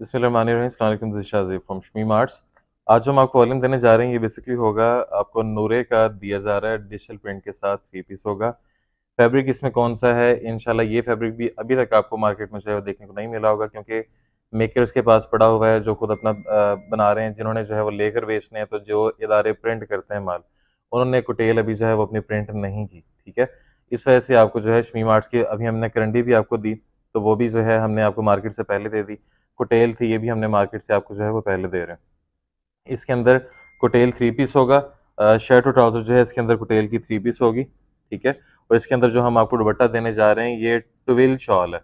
बिस्मिल्लाजीब from Shamim arts आज हम आपको वॉल्यूम देने जा रहे हैं ये बेसिकली होगा आपको नूरे का दिया जा रहा है डिजिटल प्रिंट के साथ थ्री पीस होगा फैब्रिक इसमें कौन सा है इनशाला ये फैब्रिक भी अभी तक आपको मार्केट में जो है देखने को नहीं मिला होगा क्योंकि मेकर्स के पास पड़ा हुआ है जो खुद अपना बना रहे हैं जिन्होंने जो है वो लेकर बेचने हैं तो जो इदारे प्रिंट करते हैं माल उन्होंने कुटेल अभी जो है वो अपनी प्रिंट नहीं की ठीक है इस वजह से आपको जो है शमीम आर्ट्स की अभी हमने करंडी भी आपको दी तो वो भी जो है हमने आपको मार्केट से पहले दे दी कोटेल थी ये भी हमने मार्केट से आपको जो है वो पहले दे रहे हैं इसके अंदर कोटेल थ्री पीस होगा शर्ट और ट्राउज़र जो है इसके अंदर कोटेल की थ्री पीस होगी ठीक है और इसके अंदर जो हम आपको दुबट्टा देने जा रहे हैं ये ट्विल शॉल है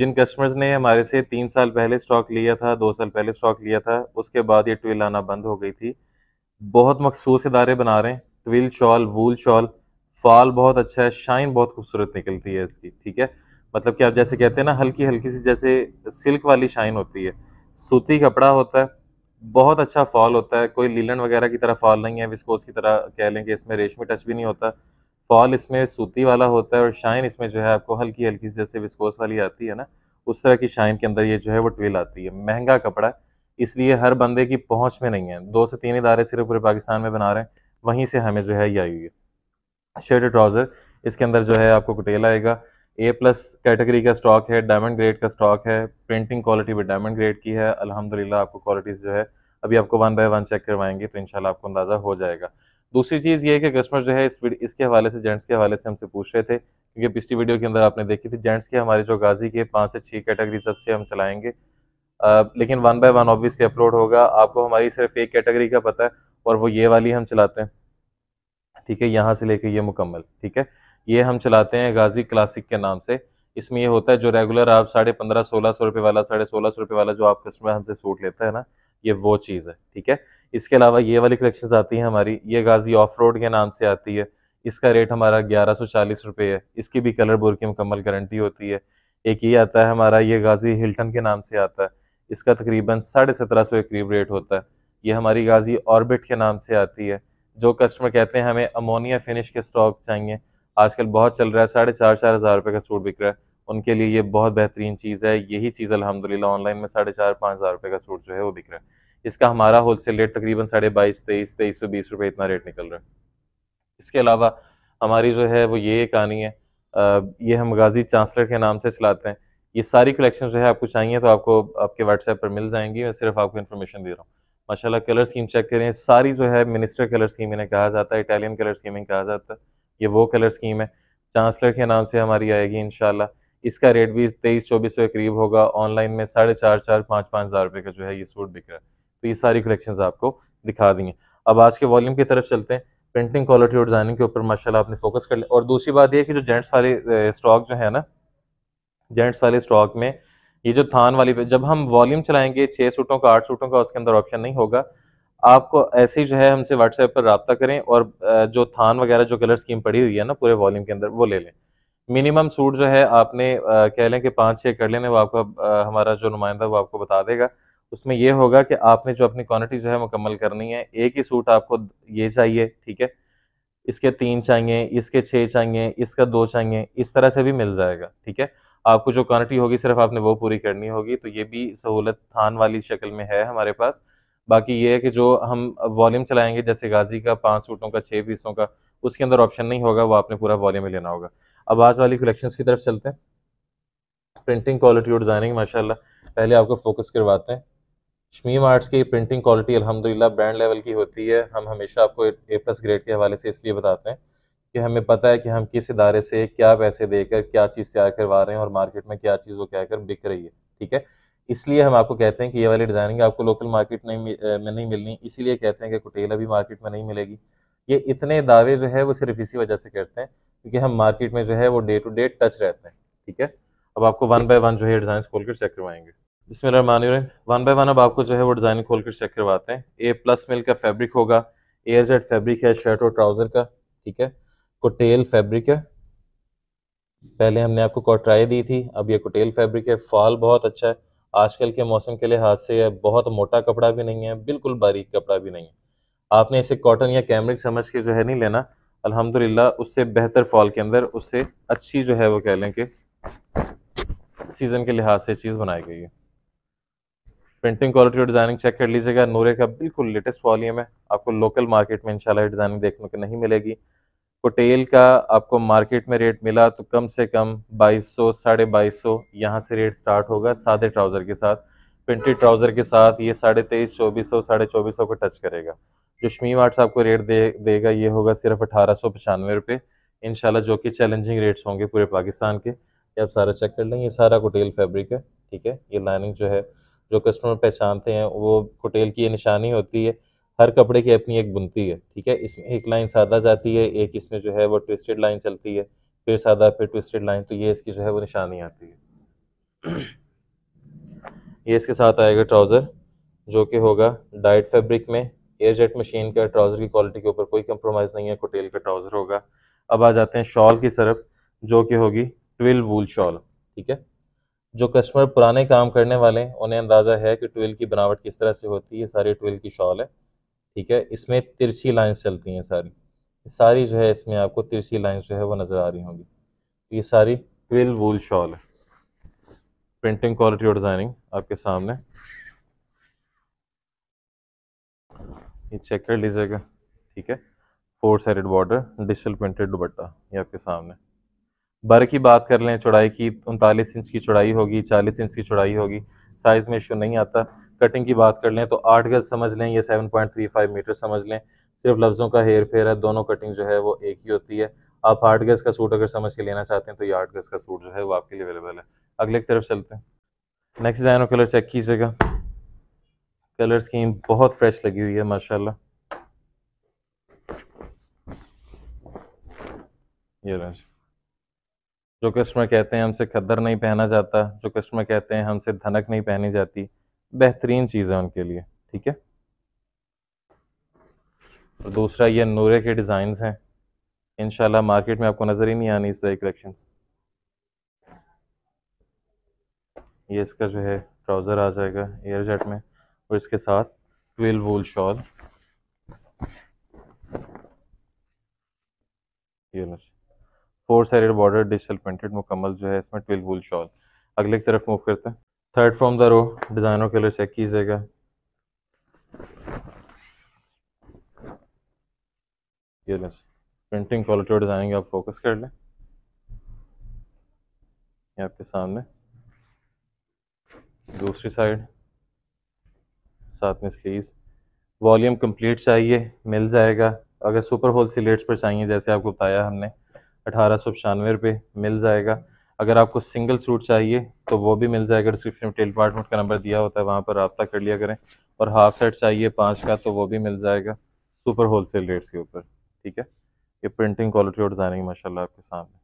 जिन कस्टमर्स ने हमारे से तीन साल पहले स्टॉक लिया था दो साल पहले स्टॉक लिया था उसके बाद ये ट्विल आना बंद हो गई थी बहुत मखसूस इदारे बना रहे हैं twill shawl wool shawl fall बहुत अच्छा है शाइन बहुत खूबसूरत निकलती है इसकी ठीक है मतलब कि आप जैसे कहते हैं ना हल्की हल्की सी जैसे सिल्क वाली शाइन होती है सूती कपड़ा होता है बहुत अच्छा फॉल होता है कोई लीलन वगैरह की तरह फॉल नहीं है विस्कोस की तरह कह लें कि इसमें रेशमी टच भी नहीं होता फॉल इसमें सूती वाला होता है और शाइन इसमें जो है आपको हल्की हल्की सी जैसे विस्कोस वाली आती है ना उस तरह की शाइन के अंदर ये जो है वो ट्विल आती है महंगा कपड़ा इसलिए हर बंदे की पहुँच में नहीं है दो से तीन इदारे सिर्फ पूरे पाकिस्तान में बना रहे हैं वहीं से हमें जो है ये आई हुई है शर्ट ट्राउज़र इसके अंदर जो है आपको कुटेल आएगा ए प्लस कैटेगरी का स्टॉक है डायमंड ग्रेड का स्टॉक है प्रिंटिंग क्वालिटी भी डायमंड ग्रेड की है अल्हम्दुलिल्लाह आपको क्वालिटीज़ जो है अभी आपको वन बाय वन चेक करवाएंगे तो इनशाला आपको अंदाज़ा हो जाएगा दूसरी चीज़ ये है कि कस्टमर जो है इस इसके हवाले से जेंट्स के हवाले से हमसे पूछ रहे थे क्योंकि पिछली वीडियो के अंदर आपने देखी थी जेंट्स के हमारे जो गाजी के पाँच से छः कैटेगरी सबसे हम चलाएंगे आ, लेकिन one by one obviously upload होगा आपको हमारी सिर्फ एक कैटेगरी का पता है और वो ये वाली हम चलाते हैं ठीक है यहाँ से लेके ये मुकम्मल ठीक है ये हम चलाते हैं गाजी क्लासिक के नाम से इसमें ये होता है जो रेगुलर आप साढ़े पंद्रह सोलह सौ रुपए वाला साढ़े सोलह सौ रुपये वाला जो आप कस्टमर हमसे सूट लेता है ना ये वो चीज़ है ठीक है इसके अलावा ये वाली कलेक्शन आती है हमारी ये गाजी ऑफ रोड के नाम से आती है इसका रेट हमारा ग्यारह सौ चालीस रुपए है इसकी भी कलर बोर की मुकम्मल गारंटी होती है एक ये आता है हमारा ये गाजी हिल्टन के नाम से आता है इसका तकरीबन साढ़े सत्रह सौ के करीब रेट होता है ये हमारी गाजी ऑर्बिट के नाम से आती है जो कस्टमर कहते हैं हमें अमोनिया फिनिश के स्टॉक चाहिए आजकल बहुत चल रहा है साढ़े चार चार हज़ार रुपये का सूट बिक रहा है उनके लिए ये बहुत बेहतरीन चीज़ है यही चीज़ अलहमदिल्ला ऑनलाइन में साढ़े चार पाँच हज़ार रुपये का सूट जो है वो बिक रहा है इसका हमारा होल सेल रेट तकरीबन साढ़े बाईस तेईस तेईस सौ बीस रुपये इतना रेट निकल रहा है इसके अलावा हमारी जो है वो ये कहानी है ये हम गाजी चांसलर के नाम से चलाते हैं ये सारी कलेक्शन जो है आपको चाहिए तो आपको आपके व्हाट्सएप पर मिल जाएंगी मैं सिर्फ आपको इन्फॉर्मेशन दे रहा हूँ माशाला कलर स्कीम चेक करें सारी जो है मिनिस्टर कलर स्कीम इन्हें कहा जाता है इटालियन कलर स्कीमिंग कहा जाता है ये वो कलर स्कीम है चांसलर के नाम से हमारी आएगी इनशाला इसका रेट भी तेईस चौबीस सौ के करीब होगा ऑनलाइन में साढ़े चार चार पाँच पाँच हज़ार रुपये का जो है ये सूट बिक रहा है तो ये सारी कलेक्शंस आपको दिखा दी हैं अब आज के वॉल्यूम की तरफ चलते हैं प्रिंटिंग क्वालिटी और डिज़ाइनिंग के ऊपर माशाल्लाह आपने फोकस कर लिया और दूसरी बात यह कि जो जेंट्स वाले स्टॉक जो है ना जेंट्स वाले स्टॉक में ये जो थान वाली जब हम वॉल्यूम चलाएंगे छः सूटों का आठ सूटों का उसके अंदर ऑप्शन नहीं होगा आपको ऐसे ही जो है हमसे व्हाट्सएप पर रबता करें और जो थान वगैरह जो कलर स्कीम पड़ी हुई है ना पूरे वॉल्यूम के अंदर वो ले लें मिनिमम सूट जो है आपने कह लें कि पाँच छः कर लेने वो आपका हमारा जो नुमाइंदा वो आपको बता देगा उसमें यह होगा कि आपने जो अपनी क्वान्टिटी जो है मुकम्मल करनी है एक ही सूट आपको ये चाहिए ठीक है इसके तीन चाहिए इसके छः चाहिए इसका दो चाहिए इस तरह से भी मिल जाएगा ठीक है आपको जो क्वान्टिटी होगी सिर्फ आपने वो पूरी करनी होगी तो ये भी सहूलत थान वाली शक्ल में है हमारे पास बाकी ये है कि जो हम वॉल्यूम चलाएंगे जैसे गाजी का पाँच सूटों का छः पीसों का उसके अंदर ऑप्शन नहीं होगा वो आपने पूरा वॉल्यूम ही लेना होगा अब आज वाली कलेक्शन की तरफ चलते हैं प्रिंटिंग क्वालिटी और डिज़ाइनिंग माशाला पहले आपको फोकस करवाते हैं शमीम आर्ट्स की प्रिंटिंग क्वालिटी अलहमदिल्ला ब्रांड लेवल की होती है हम हमेशा आपको ए प्लस ग्रेड के हवाले से इसलिए बताते हैं कि हमें पता है कि हम किस इदारे से क्या पैसे देकर क्या चीज़ तैयार करवा रहे हैं और मार्केट में क्या चीज़ वो कहकर बिक रही है ठीक है इसलिए हम आपको कहते हैं कि ये वाली डिज़ाइनिंग आपको लोकल मार्केट नहीं में नहीं मिलनी इसीलिए कहते हैं कि कुटेला भी मार्केट में नहीं मिलेगी ये इतने दावे जो है वो सिर्फ इसी वजह से करते हैं क्योंकि हम मार्केट में जो है वो डे टू डे टच रहते हैं ठीक है अब आपको वन बाय वन जो है डिज़ाइन खोल कर चेक करवाएंगे इसमें रहमान वन बाय वन अब आपको जो है वो डिज़ाइन खोल कर चेक करवाते हैं ए प्लस मिल का फैब्रिक होगा एयर जेड फैब्रिक है शर्ट और ट्राउज़र का ठीक है कुटेल फैब्रिक है पहले हमने आपको कॉट्राई दी थी अब ये कुटेल फैब्रिक है फॉल बहुत अच्छा है आजकल के मौसम के लिहाज से बहुत मोटा कपड़ा भी नहीं है बिल्कुल बारीक कपड़ा भी नहीं है आपने इसे कॉटन या कैमरिक समझ के जो है नहीं लेना अल्हम्दुलिल्लाह उससे बेहतर फॉल के अंदर उससे अच्छी जो है वो कह लें कि सीज़न के लिहाज से चीज़ बनाई गई है प्रिंटिंग क्वालिटी और डिज़ाइनिंग चेक कर लीजिएगा नूरे का बिल्कुल लेटेस्ट वॉल्यूम है आपको लोकल मार्केट में इंशाल्लाह डिज़ाइनिंग देखने को नहीं मिलेगी कोटेल का आपको मार्केट में रेट मिला तो कम से कम 2200 साढ़े बाईस सौ यहाँ से रेट स्टार्ट होगा सादे ट्राउज़र के साथ प्रिंटेड ट्राउज़र के साथ ये साढ़े तेईस चौबीस सौ साढ़े चौबीस सौ को टच करेगा जो शमी वाट्स आपको रेट दे देगा ये होगा सिर्फ अठारह सौ पचानवे रुपये इन जो कि चैलेंजिंग रेट्स होंगे पूरे पाकिस्तान के ये आप सारा चेक कर लें ये सारा कोटेल फैब्रिक है ठीक है ये लाइनिंग जो है जो कस्टमर पहचानते हैं वो कोटेल की ये निशानी होती है हर कपड़े की अपनी एक बुनती है ठीक है इसमें एक लाइन सादा जाती है एक इसमें जो है वो ट्विस्टेड लाइन चलती है फिर सादा फिर ट्विस्टेड लाइन तो ये इसकी जो है वो निशानी आती है ये इसके साथ आएगा ट्राउज़र जो कि होगा डाइट फैब्रिक में एयर जेट मशीन का ट्राउज़र की क्वालिटी के ऊपर कोई कंप्रोमाइज़ नहीं है कोटेल का ट्राउज़र होगा अब आ जाते हैं शॉल की तरफ जो कि होगी ट्विल वूल शॉल ठीक है जो कस्टमर पुराने काम करने वाले हैं उन्हें अंदाज़ा है कि ट्विल की बनावट किस तरह से होती है सारी ट्विल की शॉल है ठीक है इसमें तिरछी लाइंस चलती हैं सारी सारी जो है इसमें आपको तिरछी लाइंस जो है वो नज़र आ रही होंगी तो ये सारी ट्विल वूल शॉल है प्रिंटिंग क्वालिटी और डिज़ाइनिंग आपके सामने ये चेक कर लीजिएगा ठीक है four sided border digital printed dupatta ये आपके सामने बर की बात कर लें चौड़ाई की उनतालीस इंच की चौड़ाई होगी चालीस इंच की चौड़ाई होगी साइज़ में इशू नहीं आता कटिंग की बात कर लें तो आठ गज समझ लें या seven point three five metre समझ लें सिर्फ लफ्ज़ों का हेयर फेयर है दोनों कटिंग जो है वो एक ही होती है आप आठ गज़ का सूट अगर समझ के लेना चाहते हैं तो ये आठ गज़ का सूट जो है वो आपके लिए अवेलेबल है अगले की तरफ चलते हैं नेक्स्ट डिज़ाइन और कलर चेक कीजिएगा कलर स्कीम बहुत फ्रेश लगी हुई है माशा जो कस्टमर कहते हैं हमसे खद्दर नहीं पहना जाता जो कस्टमर कहते हैं हमसे धनक नहीं पहनी जाती बेहतरीन चीज़ है उनके लिए ठीक है और दूसरा ये नूरे के डिजाइन हैं इनशाला मार्केट में आपको नज़र ही नहीं आनी इस तरह कलेक्शन ये इसका जो है ट्राउज़र आ जाएगा एयर जेट में और इसके साथ twelve wool shawl four side border digital printed मुकम्मल जो है इसमें ट्वेल्व वोल शॉल अगले की तरफ मूव करते हैं थर्ड फॉर्म द रो डिज़ाइनों के लिए चेक कीजिएगा प्रिंटिंग क्वालिटी और डिज़ाइनिंग आप फोकस कर लें ये आपके सामने दूसरी साइड साथ में स्लीव वॉल्यूम कंप्लीट चाहिए मिल जाएगा अगर सुपर होल सी पर चाहिए जैसे आपको बताया हमने अठारह सौ छियानवे रुपये मिल जाएगा अगर आपको सिंगल सूट चाहिए तो वो भी मिल जाएगा डिस्क्रिप्शन में टेल डिपार्टमेंट का नंबर दिया होता है वहाँ पर रबता कर लिया करें और हाफ सेट चाहिए पाँच का तो वो भी मिल जाएगा सुपर होल सेल रेट्स के ऊपर ठीक है ये प्रिंटिंग क्वालिटी और डिज़ाइनिंग माशाल्लाह आपके सामने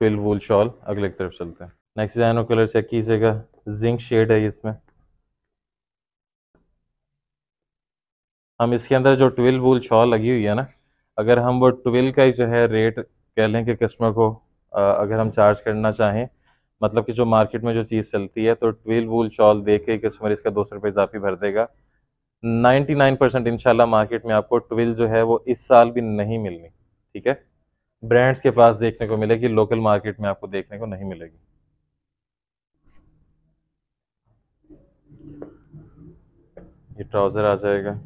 फिल वूल शॉल अगले तरफ चलते हैं नेक्स्ट डिज़ाइन और कलर चेक कीजिएगा जिंक शेड है इसमें हम इसके अंदर जो ट्विल वूल शॉल लगी हुई है ना अगर हम वो ट्विल का ही जो है रेट कह लें कि कस्टमर को अगर हम चार्ज करना चाहें मतलब कि जो मार्केट में जो चीज़ चलती है तो ट्वेल वूल चॉल दे के कस्टमर इसका दो सौ रुपये इजाफी भर देगा नाइन परसेंट इनशाला मार्केट में आपको ट्वेल्व जो है वो इस साल भी नहीं मिलनी ठीक है ब्रांड्स के पास देखने को मिलेगी लोकल मार्केट में आपको देखने को नहीं मिलेगी ये ट्राउज़र आ जाएगा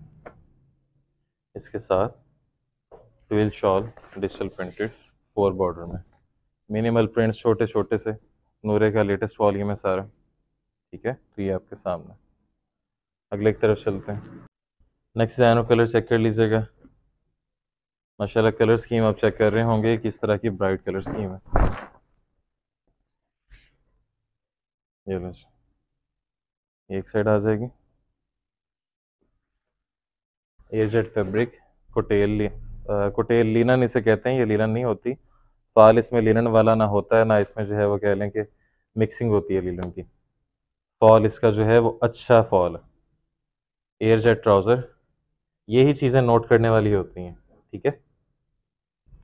इसके साथ twelve shawl digital printed four border में मिनिमल प्रिंट्स छोटे छोटे से नूरे का लेटेस्ट वॉल्यूम है सारा ठीक है तो ये आपके सामने अगले एक तरफ चलते हैं नेक्स्ट जैनो कलर चेक कर लीजिएगा माशाल्लाह कलर स्कीम आप चेक कर रहे होंगे किस तरह की ब्राइट कलर स्कीम है ये लो एक साइड आ जाएगी एयरजेट फैब्रिक कोटेल कोटेल लीना इसे कहते हैं ये लीना नहीं होती पाल इसमें लिनन वाला ना होता है ना इसमें जो है वो कह लें कि मिक्सिंग होती है लिनन की फॉल इसका जो है वो अच्छा फॉल एयर जेट ट्राउज़र यही चीज़ें नोट करने वाली होती हैं ठीक है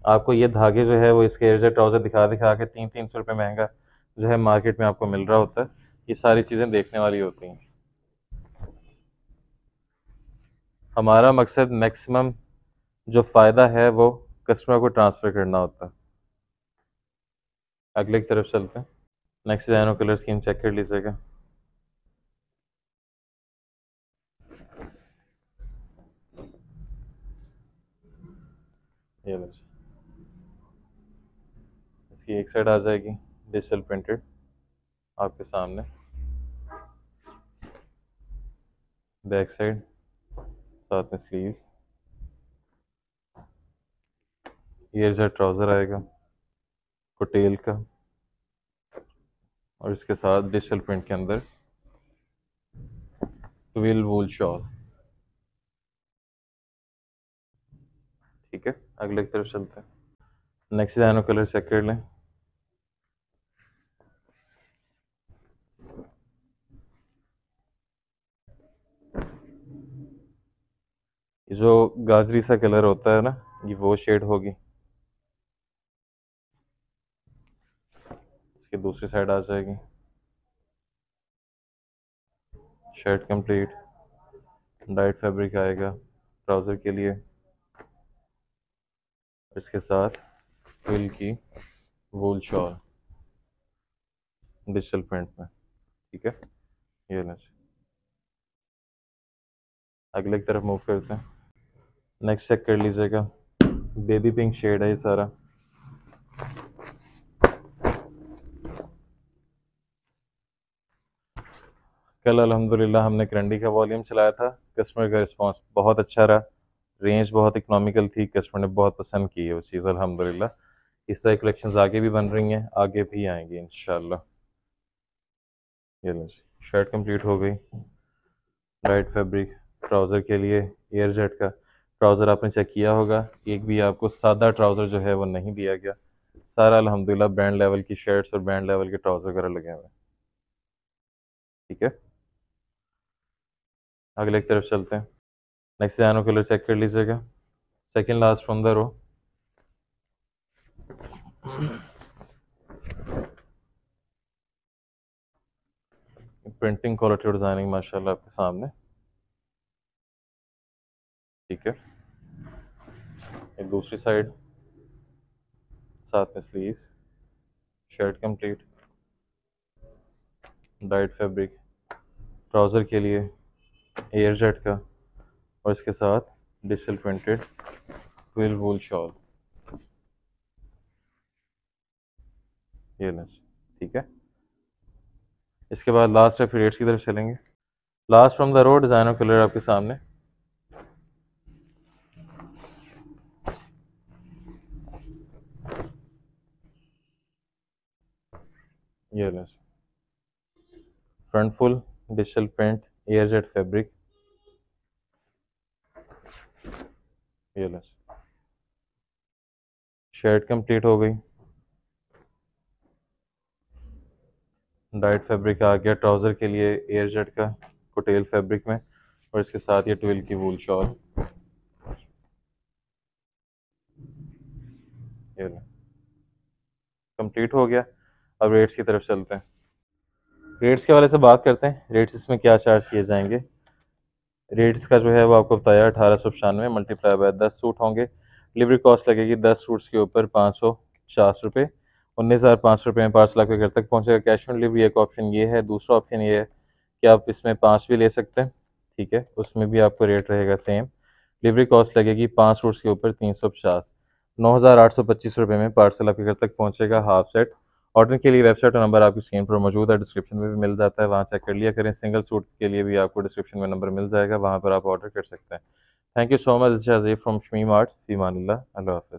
आपको ये धागे जो है वो इसके एयर जेट ट्राउज़र दिखा दिखा के तीन तीन सौ रुपये महंगा जो है मार्केट में आपको मिल रहा होता है ये सारी चीज़ें देखने वाली होती हैं हमारा मकसद मैक्सिमम जो फ़ायदा है वो कस्टमर को ट्रांसफ़र करना होता है अगले की तरफ चलते हैं नेक्स्ट जैनो कलर स्कीम चेक कर लीजिएगा इसकी एक साइड आ जाएगी डिजिटल प्रिंटेड आपके सामने बैक साइड साथ में स्लीव्स ये जो ट्राउज़र आएगा कोटेल का और इसके साथ डिजिटल प्रिंट के अंदर ट्विल वूल शॉल ठीक है अगले की तरफ चलते हैं नेक्स्ट डायनो कलर चेक कर लें जो गाजरी सा कलर होता है ना ये वो शेड होगी इसकी दूसरी साइड आ जाएगी शर्ट कंप्लीट डाइट फैब्रिक आएगा ट्राउज़र के लिए इसके साथ हिल की वूल शॉल डिजिटल प्रिंट में ठीक है ये लें अगले की तरफ मूव करते हैं नेक्स्ट चेक कर लीजिएगा बेबी पिंक शेड है ये सारा कल अलहमदिल्ला हमने करंडी का वॉल्यूम चलाया था कस्टमर का रिस्पॉन्स बहुत अच्छा रहा रेंज बहुत इकनॉमिकल थी कस्टमर ने बहुत पसंद की है वो चीज़ अलहमदिल्ला इस तरह कलेक्शन आगे भी बन रही हैं आगे भी आएंगी इन जी शर्ट कम्प्लीट हो गई लाइट फेब्रिक ट्राउज़र के लिए एयर जेट का ट्राउज़र आपने चेक किया होगा एक भी आपको सादा ट्राउज़र जो है वो नहीं दिया गया सारा अलहमदिल्ला ब्रांड लेवल की शर्ट्स और ब्रांड लेवल के ट्राउज़र वगैरह लगे हुए हैं ठीक है अगले की तरफ चलते हैं नेक्स्ट के लिए चेक कर लीजिएगा second last from the row printing quality और डिज़ाइनिंग माशाल्लाह आपके सामने ठीक है एक दूसरी साइड साथ में sleeves shirt complete dyed fabric trouser के लिए एयर जेट का और इसके साथ digital printed twill wool shawl ये ठीक है इसके बाद लास्ट है की तरफ चलेंगे last from the row design of colour आपके सामने ये front full digital paint air jet fabric shirt complete हो गई डाइट फैब्रिक आ गया ट्राउज़र के लिए एयरजेट का कोटेल फैब्रिक में और इसके साथ ये ट्वेल की वूल शॉल कंप्लीट हो गया अब रेट्स की तरफ चलते हैं रेट्स के वाले से बात करते हैं रेट्स इसमें क्या चार्ज किए जाएंगे रेट्स का जो है वो आपको बताया अठारह सौ पचानवे मल्टीप्लाई बाय दस सूट होंगे डिलीवरी कॉस्ट लगेगी दस सूट्स के ऊपर पाँच सौ पचास रुपये उन्नीस हज़ार पाँच सौ रुपये में पार्सल आपके घर तक पहुँचेगा कैश ऑन डिलीवरी एक ऑप्शन ये है दूसरा ऑप्शन ये है कि आप इसमें पाँच भी ले सकते हैं ठीक है उसमें भी आपको रेट रहेगा सेम डिलीवरी कॉस्ट लगेगी पाँच सूट्स के ऊपर तीन सौ पचास नौ हज़ार आठ सौ पच्चीस रुपये में पार्सल आपके घर तक पहुँचेगा हाफ सेट ऑर्डर के लिए वेबसाइट और नंबर आपकी स्क्रीन पर मौजूद है डिस्क्रिप्शन में भी मिल जाता है वहाँ चेक कर लिया करें सिंगल सूट के लिए भी आपको डिस्क्रिप्शन में नंबर मिल जाएगा वहाँ पर आप ऑर्डर कर सकते हैं thank you so much Shajeeb from Shamim Arts फीमान अल्लाह